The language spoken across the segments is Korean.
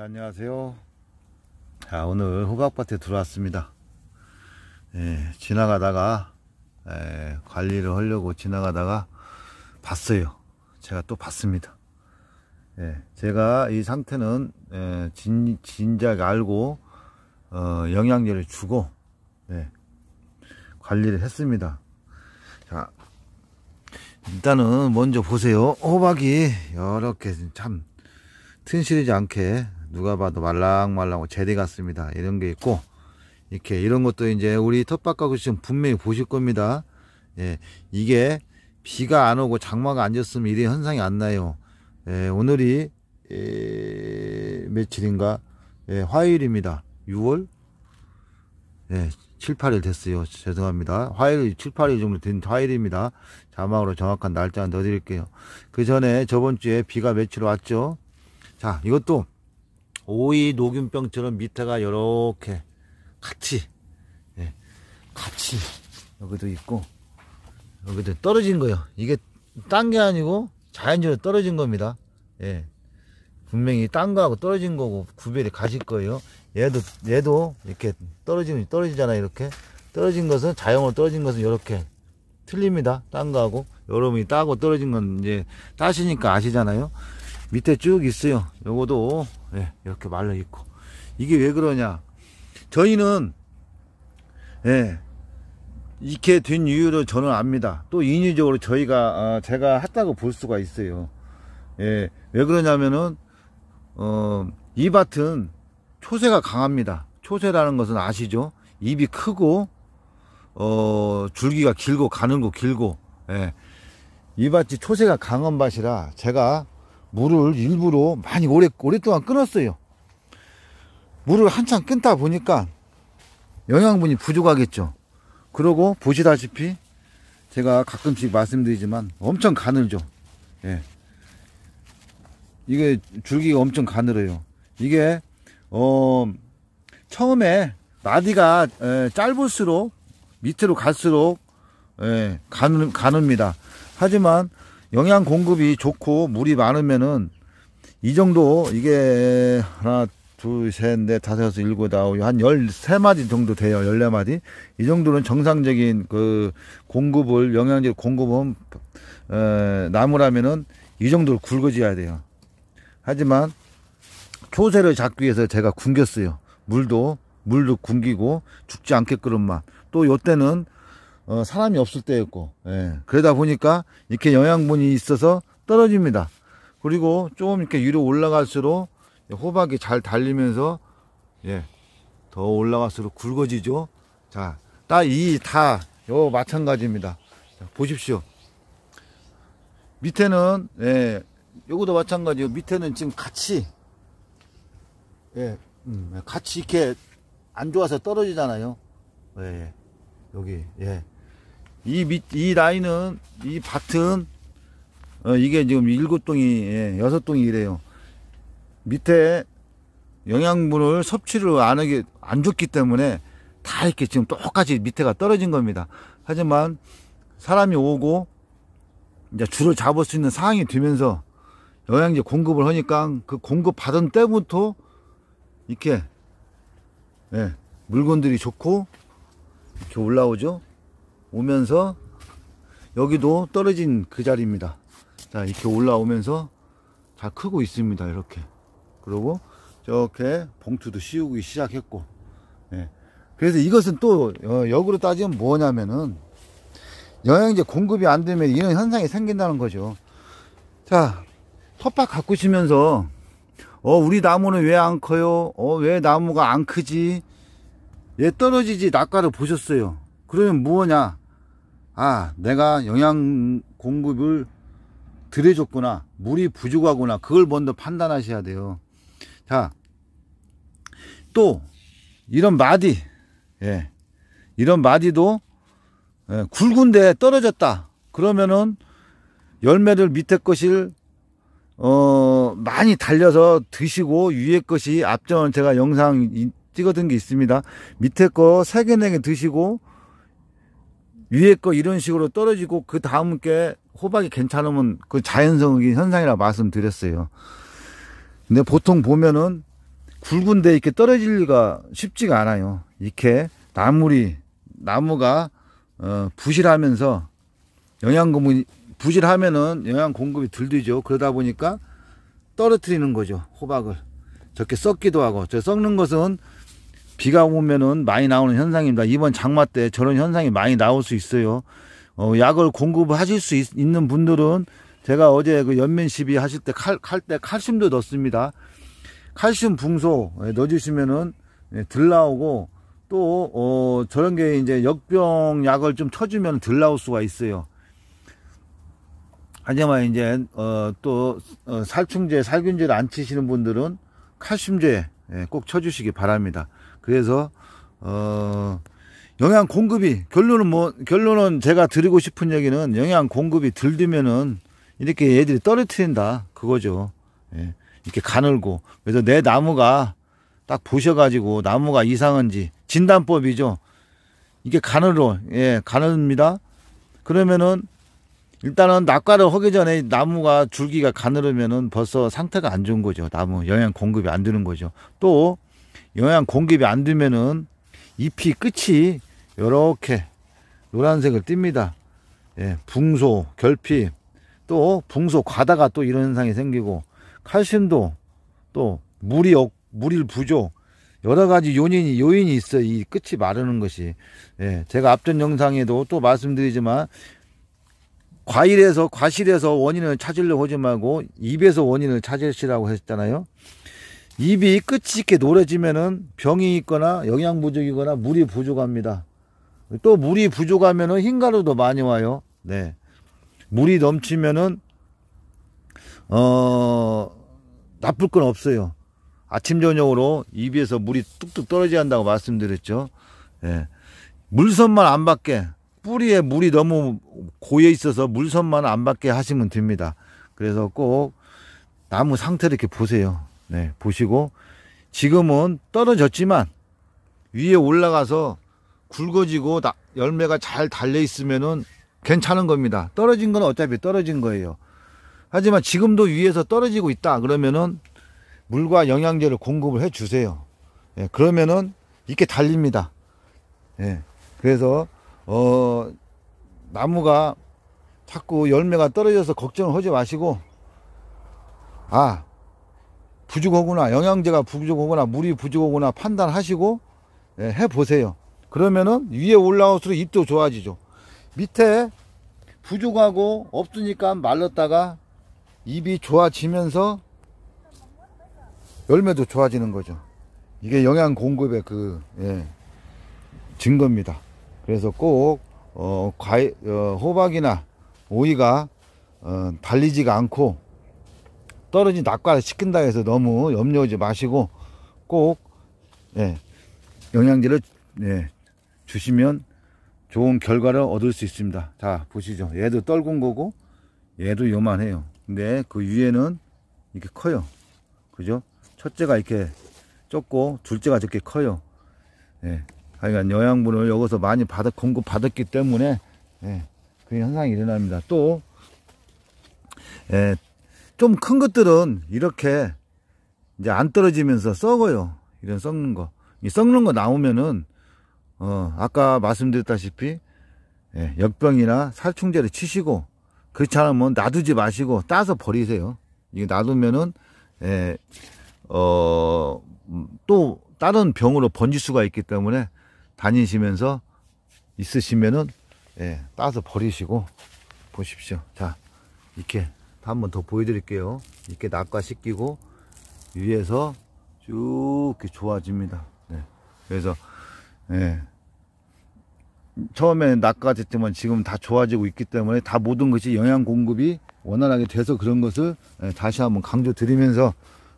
네, 안녕하세요. 자, 오늘 호박밭에 들어왔습니다. 예, 지나가다가 예, 관리를 하려고 지나가다가 봤어요. 제가 또 봤습니다. 예, 제가 이 상태는 예, 진, 진작 알고 어, 영양제를 주고 예, 관리를 했습니다. 자, 일단은 먼저 보세요. 호박이 이렇게 참 튼실이지 않게 누가 봐도 말랑말랑하고 제대 같습니다. 이런 게 있고 이렇게 이런 것도 이제 우리 텃밭가구 지금 분명히 보실 겁니다. 예, 이게 비가 안 오고 장마가 안 졌으면 이런 현상이 안 나요. 예, 오늘이 예, 며칠인가? 예, 화요일입니다. 6월 예, 7, 8일 됐어요. 죄송합니다. 화요일 7, 8일 정도 된 화요일입니다. 자막으로 정확한 날짜 넣어드릴게요. 그 전에 저번 주에 비가 며칠 왔죠. 자, 이것도 오이 녹균병처럼 밑에가 이렇게 같이 예, 같이 여기도 있고 여기도 떨어진 거예요. 이게 딴 게 아니고 자연적으로 떨어진 겁니다. 예. 분명히 딴 거하고 떨어진 거고 구별이 가실 거예요. 얘도 얘도 이렇게 떨어지는 떨어지잖아 이렇게 떨어진 것은 자연으로 떨어진 것은 이렇게 틀립니다. 딴 거하고 여러분이 따고 떨어진 건 이제 따시니까 아시잖아요. 밑에 쭉 있어요 요거도 예, 이렇게 말려 있고 이게 왜 그러냐 저희는 예, 이렇게 된 이유를 저는 압니다 또 인위적으로 저희가 아, 제가 했다고 볼 수가 있어요 예, 왜 그러냐면은 어, 이 밭은 초세가 강합니다 초세라는 것은 아시죠 입이 크고 어, 줄기가 길고 가는 거 길고 예. 이 밭이 초세가 강한 밭이라 제가 물을 일부러 많이 오래, 오랫동안 끊었어요. 물을 한참 끊다 보니까 영양분이 부족하겠죠. 그러고 보시다시피 제가 가끔씩 말씀드리지만 엄청 가늘죠. 예. 이게 줄기가 엄청 가늘어요. 이게 어 처음에 나디가 짧을수록 밑으로 갈수록 예, 가늘, 가눕니다. 하지만 영양 공급이 좋고 물이 많으면은 이 정도 이게 하나 둘셋넷 다섯 여섯 일곱 아홉 한 열세 마디 정도 돼요 열네 마디 이 정도는 정상적인 그 공급을 영양제 공급은 에, 나무라면은 이 정도를 굵어져야 돼요 하지만 초세를 잡기 위해서 제가 굶겼어요 물도 물도 굶기고 죽지 않게끔 만또 요때는 어, 사람이 없을 때였고 예. 그러다 보니까 이렇게 영양분이 있어서 떨어집니다 그리고 조금 이렇게 위로 올라갈수록 호박이 잘 달리면서 예, 더 올라갈수록 굵어지죠 자, 딱 이 다 요 마찬가지입니다 자, 보십시오 밑에는 예, 요거도 마찬가지요 밑에는 지금 같이 예, 음, 같이 이렇게 안 좋아서 떨어지잖아요 예, 예. 여기 예이 밑, 이 라인은, 이 밭은, 어, 이게 지금 일곱 동이, 예, 여섯 동이 이래요. 밑에 영양분을 섭취를 안 하게, 안 줬기 때문에 다 이렇게 지금 똑같이 밑에가 떨어진 겁니다. 하지만 사람이 오고 이제 줄을 잡을 수 있는 상황이 되면서 영양제 공급을 하니까 그 공급 받은 때부터 이렇게 예, 물건들이 좋고 이렇게 올라오죠. 오면서 여기도 떨어진 그 자리입니다. 자, 이렇게 올라오면서 잘 크고 있습니다. 이렇게. 그리고 저렇게 봉투도 씌우기 시작했고. 예. 그래서 이것은 또 어, 역으로 따지면 뭐냐면은 영양제 공급이 안 되면 이런 현상이 생긴다는 거죠. 자, 텃밭 가꾸시면서 어, 우리 나무는 왜 안 커요? 어, 왜 나무가 안 크지? 얘 떨어지지 낙과를 보셨어요. 그러면 뭐냐? 아 내가 영양 공급을 들여줬구나 물이 부족하구나 그걸 먼저 판단하셔야 돼요 자 또 이런 마디 예 이런 마디도 예, 굵은데 떨어졌다 그러면은 열매를 밑에 것을 어 많이 달려서 드시고 위에 것이 앞전 제가 영상 찍어둔 게 있습니다 밑에 거세개 내게 네 드시고 위에 거 이런 식으로 떨어지고 그 다음 게 호박이 괜찮으면 그 자연성인 현상이라 말씀드렸어요. 근데 보통 보면은 굵은데 이렇게 떨어질 리가 쉽지가 않아요. 이렇게 나물이 나무가 어, 부실하면서 영양 공급 부실하면은 영양 공급이 들되죠 그러다 보니까 떨어뜨리는 거죠. 호박을 저렇게 썩기도 하고 저 썩는 것은 비가 오면은 많이 나오는 현상입니다. 이번 장마 때 저런 현상이 많이 나올 수 있어요. 어, 약을 공급하실 수 있, 는 분들은 제가 어제 그 연면 시비 하실 때칼칼 때 칼슘도 넣습니다. 칼슘 붕소 예, 넣어주시면은 들 예, 나오고 또 어, 저런 게 이제 역병 약을 좀 쳐주면 들 나올 수가 있어요. 하지만 이제 어, 또 어, 살충제 살균제를 안 치시는 분들은 칼슘제 예, 꼭 쳐주시기 바랍니다. 그래서 어 영양 공급이 결론은 뭐 결론은 제가 드리고 싶은 얘기는 영양 공급이 들리면은 이렇게 애들이 떨어뜨린다 그거죠. 예. 이렇게 가늘고 그래서 내 나무가 딱 보셔가지고 나무가 이상한지 진단법이죠. 이게 가늘어 예 가늘입니다. 그러면은 일단은 낙과를 하기 전에 나무가 줄기가 가늘으면은 벌써 상태가 안 좋은 거죠. 나무 영양 공급이 안 되는 거죠. 또 영양 공급이 안 되면은 잎이 끝이 이렇게 노란색을 띱니다. 예, 붕소, 결핍, 또 붕소 과다가 또 이런 현상이 생기고 칼슘도 또 물이 없, 물일 부족 여러 가지 요인이 요인이 있어 이 끝이 마르는 것이 예, 제가 앞전 영상에도 또 말씀드리지만 과일에서 과실에서 원인을 찾으려고 하지 말고 입에서 원인을 찾으시라고 했잖아요. 입이 끝이 있게 노래지면은 병이 있거나 영양 부족이거나 물이 부족합니다. 또 물이 부족하면은 흰가루도 많이 와요. 네. 물이 넘치면은 어 나쁠 건 없어요. 아침 저녁으로 입에서 물이 뚝뚝 떨어져야 한다고 말씀드렸죠. 예. 물선만 안 받게 뿌리에 물이 너무 고여 있어서 물선만 안 받게 하시면 됩니다. 그래서 꼭 나무 상태를 이렇게 보세요. 네, 보시고 지금은 떨어졌지만 위에 올라가서 굵어지고 나, 열매가 잘 달려 있으면은 괜찮은 겁니다. 떨어진 건 어차피 떨어진 거예요. 하지만 지금도 위에서 떨어지고 있다 그러면은 물과 영양제를 공급을 해 주세요. 예, 그러면은 이렇게 달립니다. 예, 그래서 어 나무가 자꾸 열매가 떨어져서 걱정을 하지 마시고 아 부족하거나 영양제가 부족하거나 물이 부족하거나 판단하시고 예, 해보세요. 그러면은 위에 올라올수록 잎도 좋아지죠. 밑에 부족하고 없으니까 말랐다가 잎이 좋아지면서 열매도 좋아지는 거죠. 이게 영양 공급의 그 예, 증거입니다. 그래서 꼭 어, 과 어, 호박이나 오이가 어, 달리지가 않고 떨어진 낙과를 시킨다 해서 너무 염려하지 마시고 꼭 예, 영양제를 예, 주시면 좋은 결과를 얻을 수 있습니다 자 보시죠 얘도 떨군 거고 얘도 요만해요 근데 그 위에는 이렇게 커요 그죠 첫째가 이렇게 적고 둘째가 저렇게 커요 예, 하여간 영양분을 여기서 많이 받아 공급 받았기 때문에 예, 그 현상이 일어납니다 또 예, 좀큰 것들은 이렇게 이제 안 떨어지면서 썩어요. 이런 썩는 거. 이 썩는 거 나오면은 어 아까 말씀드렸다시피 예, 역병이나 살충제를 치시고 그렇지 않으면 놔두지 마시고 따서 버리세요. 이게 놔두면은 예, 어또 다른 병으로 번질 수가 있기 때문에 다니시면서 있으시면은 예, 따서 버리시고 보십시오. 자 이렇게 다한번더 보여드릴게요 이렇게 낙과시키고 위에서 쭉 이렇게 좋아집니다 네. 그래서 네. 처음에 낙과됐지만 지금 다 좋아지고 있기 때문에 다 모든 것이 영양 공급이 원활하게 돼서 그런 것을 네, 다시 한번 강조 드리면서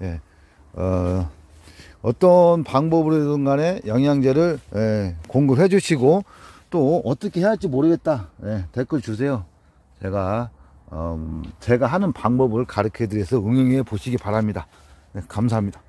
예, 네. 어, 어떤 방법으로든 간에 영양제를 예, 공급해 주시고 또 어떻게 해야 할지 모르겠다 예, 댓글 주세요 제가 음, 제가 하는 방법을 가르쳐 드려서 응용해 보시기 바랍니다. 네, 감사합니다.